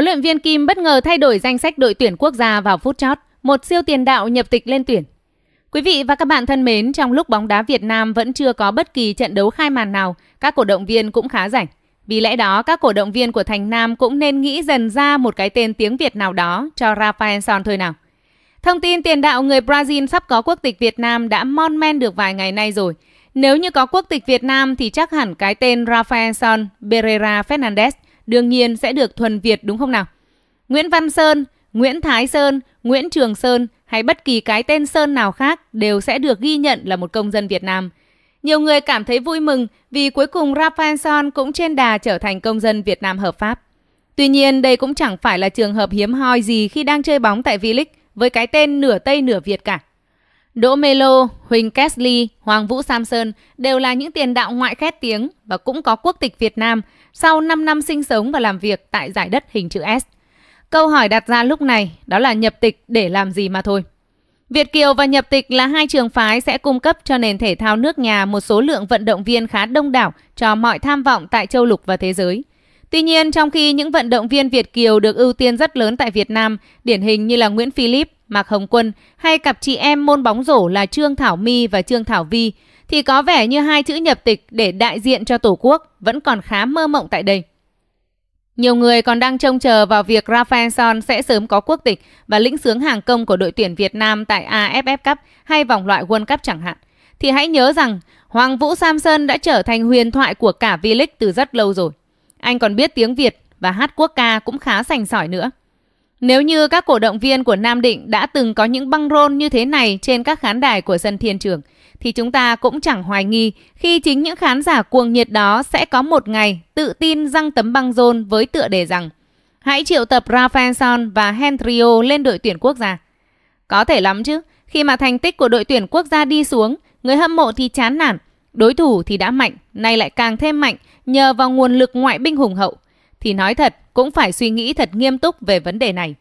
Huấn luyện viên Kim bất ngờ thay đổi danh sách đội tuyển quốc gia vào phút chót, một siêu tiền đạo nhập tịch lên tuyển. Quý vị và các bạn thân mến, trong lúc bóng đá Việt Nam vẫn chưa có bất kỳ trận đấu khai màn nào, các cổ động viên cũng khá rảnh. Vì lẽ đó, các cổ động viên của Thành Nam cũng nên nghĩ dần ra một cái tên tiếng Việt nào đó cho Rafael Son thôi nào. Thông tin tiền đạo người Brazil sắp có quốc tịch Việt Nam đã mon men được vài ngày nay rồi. Nếu như có quốc tịch Việt Nam thì chắc hẳn cái tên Rafael Son Pereira Fernandes – đương nhiên sẽ được thuần Việt đúng không nào? Nguyễn Văn Sơn, Nguyễn Thái Sơn, Nguyễn Trường Sơn hay bất kỳ cái tên Sơn nào khác đều sẽ được ghi nhận là một công dân Việt Nam. Nhiều người cảm thấy vui mừng vì cuối cùng Rafael Son cũng trên đà trở thành công dân Việt Nam hợp pháp. Tuy nhiên, đây cũng chẳng phải là trường hợp hiếm hoi gì khi đang chơi bóng tại V-League với cái tên nửa Tây nửa Việt cả. Đỗ Melo, Huỳnh Kesley, Hoàng Vũ Samson đều là những tiền đạo ngoại khét tiếng và cũng có quốc tịch Việt Nam – sau 5 năm sinh sống và làm việc tại giải đất hình chữ S. Câu hỏi đặt ra lúc này đó là nhập tịch để làm gì mà thôi. Việt Kiều và nhập tịch là hai trường phái sẽ cung cấp cho nền thể thao nước nhà một số lượng vận động viên khá đông đảo cho mọi tham vọng tại châu lục và thế giới. Tuy nhiên, trong khi những vận động viên Việt Kiều được ưu tiên rất lớn tại Việt Nam, điển hình như là Nguyễn Philip, Mạc Hồng Quân hay cặp chị em môn bóng rổ là Trương Thảo My và Trương Thảo Vi, thì có vẻ như hai chữ nhập tịch để đại diện cho Tổ quốc vẫn còn khá mơ mộng tại đây. Nhiều người còn đang trông chờ vào việc Rafael Son sẽ sớm có quốc tịch và lĩnh sướng hàng công của đội tuyển Việt Nam tại AFF Cup hay vòng loại World Cup chẳng hạn. Thì hãy nhớ rằng Hoàng Vũ Samson đã trở thành huyền thoại của cả V-League từ rất lâu rồi. Anh còn biết tiếng Việt và hát quốc ca cũng khá sành sỏi nữa. Nếu như các cổ động viên của Nam Định đã từng có những băng rôn như thế này trên các khán đài của sân Thiên Trường, thì chúng ta cũng chẳng hoài nghi khi chính những khán giả cuồng nhiệt đó sẽ có một ngày tự tin răng tấm băng rôn với tựa đề rằng Hãy triệu tập Rafaelson và Hendrio lên đội tuyển quốc gia. Có thể lắm chứ, khi mà thành tích của đội tuyển quốc gia đi xuống, người hâm mộ thì chán nản, đối thủ thì đã mạnh, nay lại càng thêm mạnh nhờ vào nguồn lực ngoại binh hùng hậu, thì nói thật cũng phải suy nghĩ thật nghiêm túc về vấn đề này.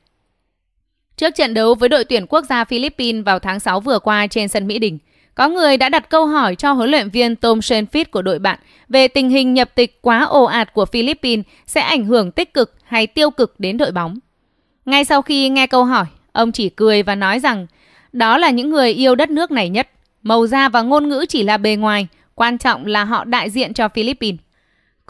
Trước trận đấu với đội tuyển quốc gia Philippines vào tháng 6 vừa qua trên sân Mỹ Đình, có người đã đặt câu hỏi cho huấn luyện viên Tom Shenfit của đội bạn về tình hình nhập tịch quá ồ ạt của Philippines sẽ ảnh hưởng tích cực hay tiêu cực đến đội bóng. Ngay sau khi nghe câu hỏi, ông chỉ cười và nói rằng đó là những người yêu đất nước này nhất. Màu da và ngôn ngữ chỉ là bề ngoài, quan trọng là họ đại diện cho Philippines.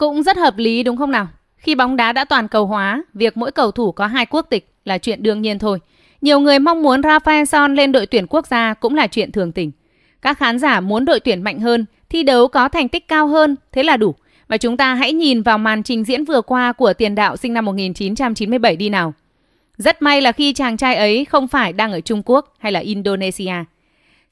Cũng rất hợp lý đúng không nào? Khi bóng đá đã toàn cầu hóa, việc mỗi cầu thủ có hai quốc tịch là chuyện đương nhiên thôi. Nhiều người mong muốn Rafael Son lên đội tuyển quốc gia cũng là chuyện thường tình. Các khán giả muốn đội tuyển mạnh hơn, thi đấu có thành tích cao hơn, thế là đủ. Và chúng ta hãy nhìn vào màn trình diễn vừa qua của tiền đạo sinh năm 1997 đi nào. Rất may là khi chàng trai ấy không phải đang ở Trung Quốc hay là Indonesia.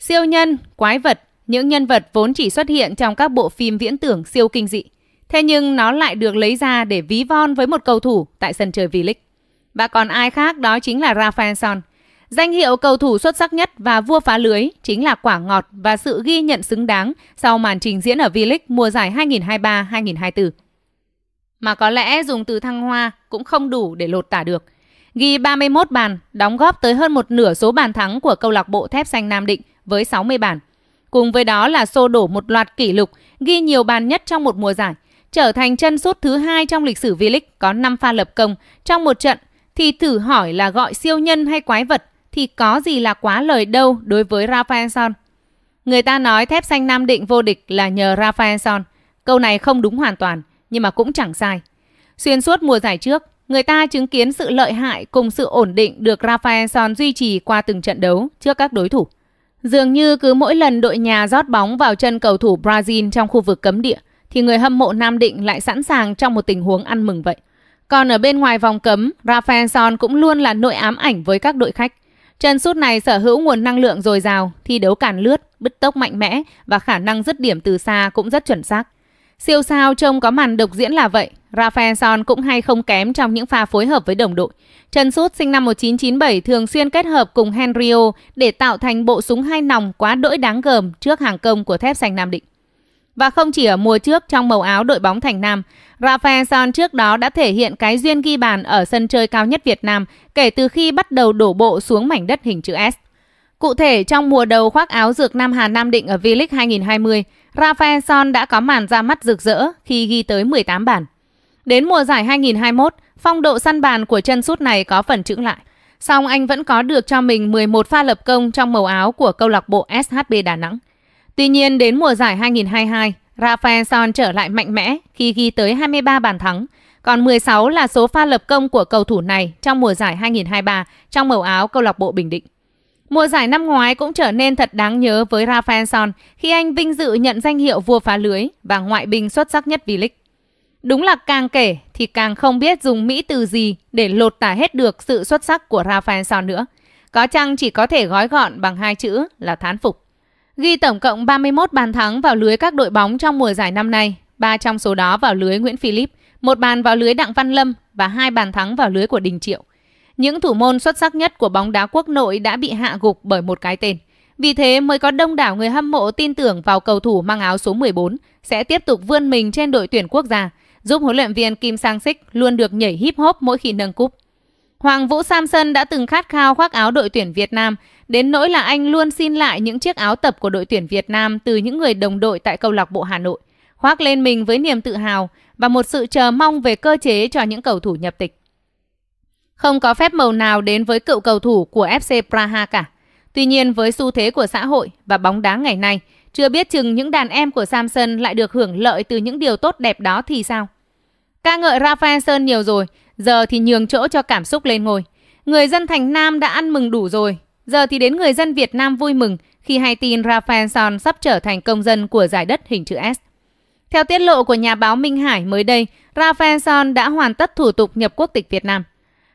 Siêu nhân, quái vật, những nhân vật vốn chỉ xuất hiện trong các bộ phim viễn tưởng siêu kinh dị – Thế nhưng nó lại được lấy ra để ví von với một cầu thủ tại sân chơi V-League. Và còn ai khác đó chính là Rafael Son. Danh hiệu cầu thủ xuất sắc nhất và vua phá lưới chính là quả ngọt và sự ghi nhận xứng đáng sau màn trình diễn ở V-League mùa giải 2023-2024. Mà có lẽ dùng từ thăng hoa cũng không đủ để lột tả được. Ghi 31 bàn, đóng góp tới hơn một nửa số bàn thắng của câu lạc bộ Thép Xanh Nam Định với 60 bàn. Cùng với đó là xô đổ một loạt kỷ lục, ghi nhiều bàn nhất trong một mùa giải – trở thành chân sút thứ hai trong lịch sử V-League có 5 pha lập công trong một trận thì thử hỏi là gọi siêu nhân hay quái vật thì có gì là quá lời đâu đối với Rafael Son. Người ta nói thép xanh Nam Định vô địch là nhờ Rafael Son. Câu này không đúng hoàn toàn, nhưng mà cũng chẳng sai. Xuyên suốt mùa giải trước, người ta chứng kiến sự lợi hại cùng sự ổn định được Rafael Son duy trì qua từng trận đấu trước các đối thủ. Dường như cứ mỗi lần đội nhà rót bóng vào chân cầu thủ Brazil trong khu vực cấm địa, thì người hâm mộ Nam Định lại sẵn sàng trong một tình huống ăn mừng vậy. Còn ở bên ngoài vòng cấm, Rafael Son cũng luôn là nội ám ảnh với các đội khách. Chân sút này sở hữu nguồn năng lượng dồi dào, thi đấu càn lướt, bứt tốc mạnh mẽ và khả năng dứt điểm từ xa cũng rất chuẩn xác. Siêu sao trông có màn độc diễn là vậy, Rafael Son cũng hay không kém trong những pha phối hợp với đồng đội. Chân Sút sinh năm 1997 thường xuyên kết hợp cùng Henrio để tạo thành bộ súng hai nòng quá đỗi đáng gờm trước hàng công của thép xanh Nam Định. Và không chỉ ở mùa trước trong màu áo đội bóng Thành Nam, Rafael Son trước đó đã thể hiện cái duyên ghi bàn ở sân chơi cao nhất Việt Nam kể từ khi bắt đầu đổ bộ xuống mảnh đất hình chữ S. Cụ thể, trong mùa đầu khoác áo dược Nam Hà Nam Định ở V-League 2020, Rafael Son đã có màn ra mắt rực rỡ khi ghi tới 18 bàn. Đến mùa giải 2021, phong độ săn bàn của chân sút này có phần chững lại. Song anh vẫn có được cho mình 11 pha lập công trong màu áo của câu lạc bộ SHB Đà Nẵng. Tuy nhiên đến mùa giải 2022, Rafael Son trở lại mạnh mẽ khi ghi tới 23 bàn thắng, còn 16 là số pha lập công của cầu thủ này trong mùa giải 2023 trong màu áo câu lạc bộ Bình Định. Mùa giải năm ngoái cũng trở nên thật đáng nhớ với Rafael Son khi anh vinh dự nhận danh hiệu vua phá lưới và ngoại binh xuất sắc nhất V-League. Đúng là càng kể thì càng không biết dùng mỹ từ gì để lột tả hết được sự xuất sắc của Rafael Son nữa. Có chăng chỉ có thể gói gọn bằng hai chữ là thán phục ghi tổng cộng 31 bàn thắng vào lưới các đội bóng trong mùa giải năm nay, ba trong số đó vào lưới Nguyễn Philip, một bàn vào lưới Đặng Văn Lâm và hai bàn thắng vào lưới của Đình Triệu. Những thủ môn xuất sắc nhất của bóng đá quốc nội đã bị hạ gục bởi một cái tên. Vì thế mới có đông đảo người hâm mộ tin tưởng vào cầu thủ mang áo số 14 sẽ tiếp tục vươn mình trên đội tuyển quốc gia, giúp huấn luyện viên Kim Sang Sik luôn được nhảy híp hốp mỗi khi nâng cúp. Hoàng Vũ Samson đã từng khát khao khoác áo đội tuyển Việt Nam Đến nỗi là anh luôn xin lại những chiếc áo tập của đội tuyển Việt Nam từ những người đồng đội tại câu lạc bộ Hà Nội, khoác lên mình với niềm tự hào và một sự chờ mong về cơ chế cho những cầu thủ nhập tịch. Không có phép màu nào đến với cựu cầu thủ của FC Praha cả. Tuy nhiên với xu thế của xã hội và bóng đá ngày nay, chưa biết chừng những đàn em của Samson lại được hưởng lợi từ những điều tốt đẹp đó thì sao? Ca ngợi Rafael Sơn nhiều rồi, giờ thì nhường chỗ cho cảm xúc lên ngôi. Người dân thành Nam đã ăn mừng đủ rồi, Giờ thì đến người dân Việt Nam vui mừng khi hay tin Rafael Son sắp trở thành công dân của giải đất hình chữ S. Theo tiết lộ của nhà báo Minh Hải mới đây, Rafael Son đã hoàn tất thủ tục nhập quốc tịch Việt Nam.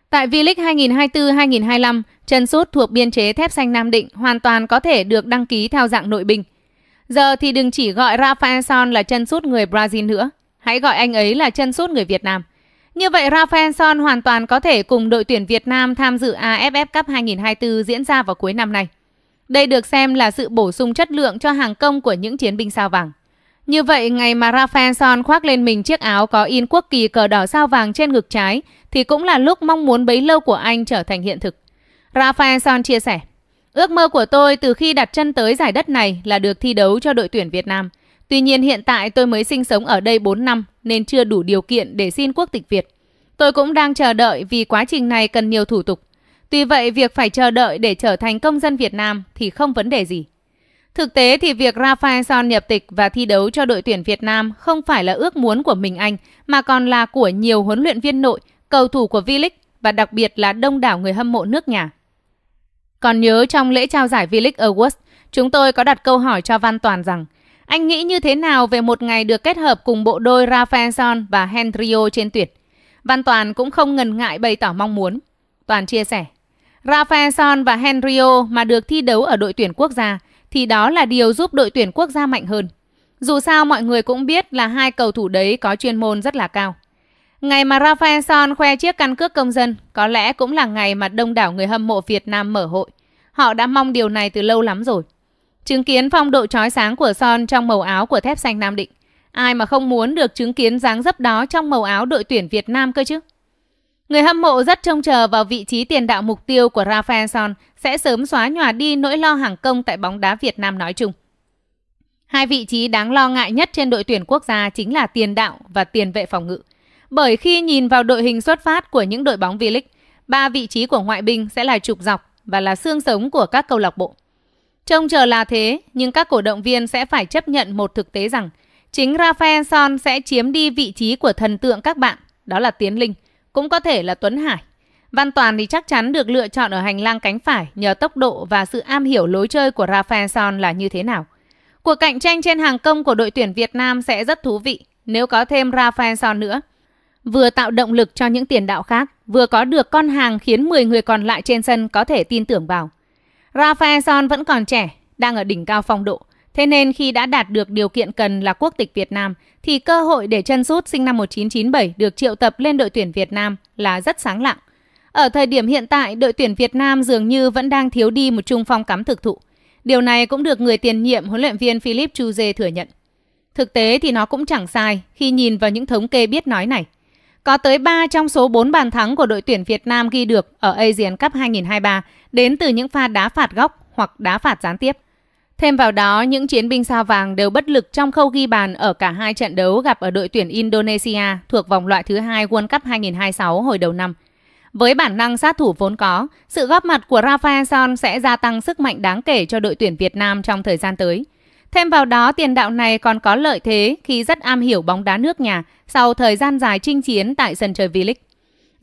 Tại V-League 2024-2025, chân sút thuộc biên chế thép xanh Nam Định hoàn toàn có thể được đăng ký theo dạng nội binh. Giờ thì đừng chỉ gọi Rafael Son là chân sút người Brazil nữa, hãy gọi anh ấy là chân sút người Việt Nam. Như vậy Rafael Son hoàn toàn có thể cùng đội tuyển Việt Nam tham dự AFF Cup 2024 diễn ra vào cuối năm nay. Đây được xem là sự bổ sung chất lượng cho hàng công của những chiến binh sao vàng. Như vậy, ngày mà Rafael Son khoác lên mình chiếc áo có in quốc kỳ cờ đỏ sao vàng trên ngực trái thì cũng là lúc mong muốn bấy lâu của anh trở thành hiện thực. Rafael Son chia sẻ, Ước mơ của tôi từ khi đặt chân tới giải đất này là được thi đấu cho đội tuyển Việt Nam – Tuy nhiên hiện tại tôi mới sinh sống ở đây 4 năm nên chưa đủ điều kiện để xin quốc tịch Việt. Tôi cũng đang chờ đợi vì quá trình này cần nhiều thủ tục. Tuy vậy việc phải chờ đợi để trở thành công dân Việt Nam thì không vấn đề gì. Thực tế thì việc Rafael Son nhập tịch và thi đấu cho đội tuyển Việt Nam không phải là ước muốn của mình anh mà còn là của nhiều huấn luyện viên nội, cầu thủ của V-League và đặc biệt là đông đảo người hâm mộ nước nhà. Còn nhớ trong lễ trao giải V-League Awards, chúng tôi có đặt câu hỏi cho Văn Toàn rằng anh nghĩ như thế nào về một ngày được kết hợp cùng bộ đôi Rafaelson và Hendrio trên tuyển? Văn Toàn cũng không ngần ngại bày tỏ mong muốn. Toàn chia sẻ, Rafaelson và Henrio mà được thi đấu ở đội tuyển quốc gia thì đó là điều giúp đội tuyển quốc gia mạnh hơn. Dù sao mọi người cũng biết là hai cầu thủ đấy có chuyên môn rất là cao. Ngày mà Rafael Son khoe chiếc căn cước công dân có lẽ cũng là ngày mà đông đảo người hâm mộ Việt Nam mở hội. Họ đã mong điều này từ lâu lắm rồi. Chứng kiến phong độ trói sáng của Son trong màu áo của thép xanh Nam Định. Ai mà không muốn được chứng kiến dáng dấp đó trong màu áo đội tuyển Việt Nam cơ chứ? Người hâm mộ rất trông chờ vào vị trí tiền đạo mục tiêu của Rafael Son sẽ sớm xóa nhòa đi nỗi lo hàng công tại bóng đá Việt Nam nói chung. Hai vị trí đáng lo ngại nhất trên đội tuyển quốc gia chính là tiền đạo và tiền vệ phòng ngự. Bởi khi nhìn vào đội hình xuất phát của những đội bóng V-League, ba vị trí của ngoại binh sẽ là trục dọc và là xương sống của các câu lạc bộ. Trông chờ là thế, nhưng các cổ động viên sẽ phải chấp nhận một thực tế rằng chính Rafael Son sẽ chiếm đi vị trí của thần tượng các bạn, đó là Tiến Linh, cũng có thể là Tuấn Hải. Văn Toàn thì chắc chắn được lựa chọn ở hành lang cánh phải nhờ tốc độ và sự am hiểu lối chơi của Rafael Son là như thế nào. Cuộc cạnh tranh trên hàng công của đội tuyển Việt Nam sẽ rất thú vị nếu có thêm Rafael Son nữa. Vừa tạo động lực cho những tiền đạo khác, vừa có được con hàng khiến 10 người còn lại trên sân có thể tin tưởng vào. Rafael Son vẫn còn trẻ, đang ở đỉnh cao phong độ. Thế nên khi đã đạt được điều kiện cần là quốc tịch Việt Nam, thì cơ hội để chân sút sinh năm 1997 được triệu tập lên đội tuyển Việt Nam là rất sáng lạng. Ở thời điểm hiện tại, đội tuyển Việt Nam dường như vẫn đang thiếu đi một trung phong cắm thực thụ. Điều này cũng được người tiền nhiệm huấn luyện viên Philip Chuze thừa nhận. Thực tế thì nó cũng chẳng sai khi nhìn vào những thống kê biết nói này. Có tới 3 trong số 4 bàn thắng của đội tuyển Việt Nam ghi được ở Asian Cup 2023 đến từ những pha đá phạt góc hoặc đá phạt gián tiếp. Thêm vào đó, những chiến binh sao vàng đều bất lực trong khâu ghi bàn ở cả hai trận đấu gặp ở đội tuyển Indonesia thuộc vòng loại thứ hai World Cup 2026 hồi đầu năm. Với bản năng sát thủ vốn có, sự góp mặt của Rafael Son sẽ gia tăng sức mạnh đáng kể cho đội tuyển Việt Nam trong thời gian tới. Thêm vào đó, tiền đạo này còn có lợi thế khi rất am hiểu bóng đá nước nhà sau thời gian dài chinh chiến tại sân chơi V-League.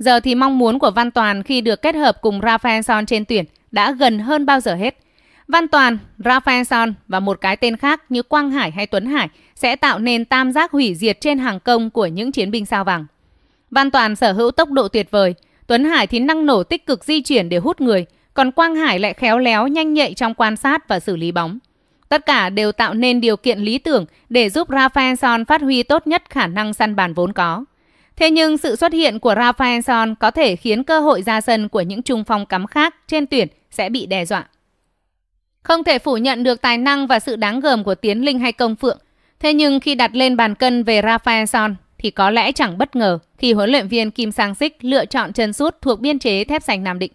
Giờ thì mong muốn của Văn Toàn khi được kết hợp cùng Rafael Son trên tuyển đã gần hơn bao giờ hết. Văn Toàn, Rafael Son và một cái tên khác như Quang Hải hay Tuấn Hải sẽ tạo nên tam giác hủy diệt trên hàng công của những chiến binh sao vàng. Văn Toàn sở hữu tốc độ tuyệt vời, Tuấn Hải thì năng nổ tích cực di chuyển để hút người, còn Quang Hải lại khéo léo nhanh nhạy trong quan sát và xử lý bóng. Tất cả đều tạo nên điều kiện lý tưởng để giúp Rafael Son phát huy tốt nhất khả năng săn bàn vốn có. Thế nhưng sự xuất hiện của Rafael Son có thể khiến cơ hội ra sân của những trung phong cắm khác trên tuyển sẽ bị đe dọa. Không thể phủ nhận được tài năng và sự đáng gờm của Tiến Linh hay Công Phượng. Thế nhưng khi đặt lên bàn cân về Rafael Son thì có lẽ chẳng bất ngờ khi huấn luyện viên Kim Sang Sik lựa chọn chân sút thuộc biên chế thép Sành Nam Định.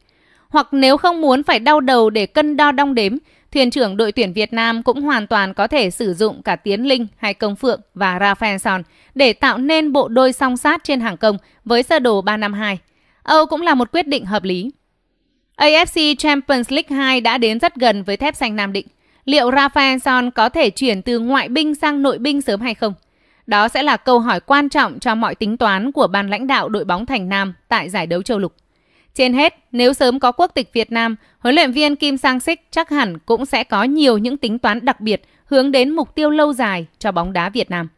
Hoặc nếu không muốn phải đau đầu để cân đo đong đếm, thuyền trưởng đội tuyển Việt Nam cũng hoàn toàn có thể sử dụng cả Tiến Linh hay Công Phượng và Rafaelson để tạo nên bộ đôi song sát trên hàng công với sơ đồ 352. Âu cũng là một quyết định hợp lý. AFC Champions League 2 đã đến rất gần với thép xanh Nam Định. Liệu Rafaelson có thể chuyển từ ngoại binh sang nội binh sớm hay không? Đó sẽ là câu hỏi quan trọng cho mọi tính toán của ban lãnh đạo đội bóng Thành Nam tại giải đấu châu lục. Trên hết, nếu sớm có quốc tịch Việt Nam, huấn luyện viên Kim Sang Sik chắc hẳn cũng sẽ có nhiều những tính toán đặc biệt hướng đến mục tiêu lâu dài cho bóng đá Việt Nam.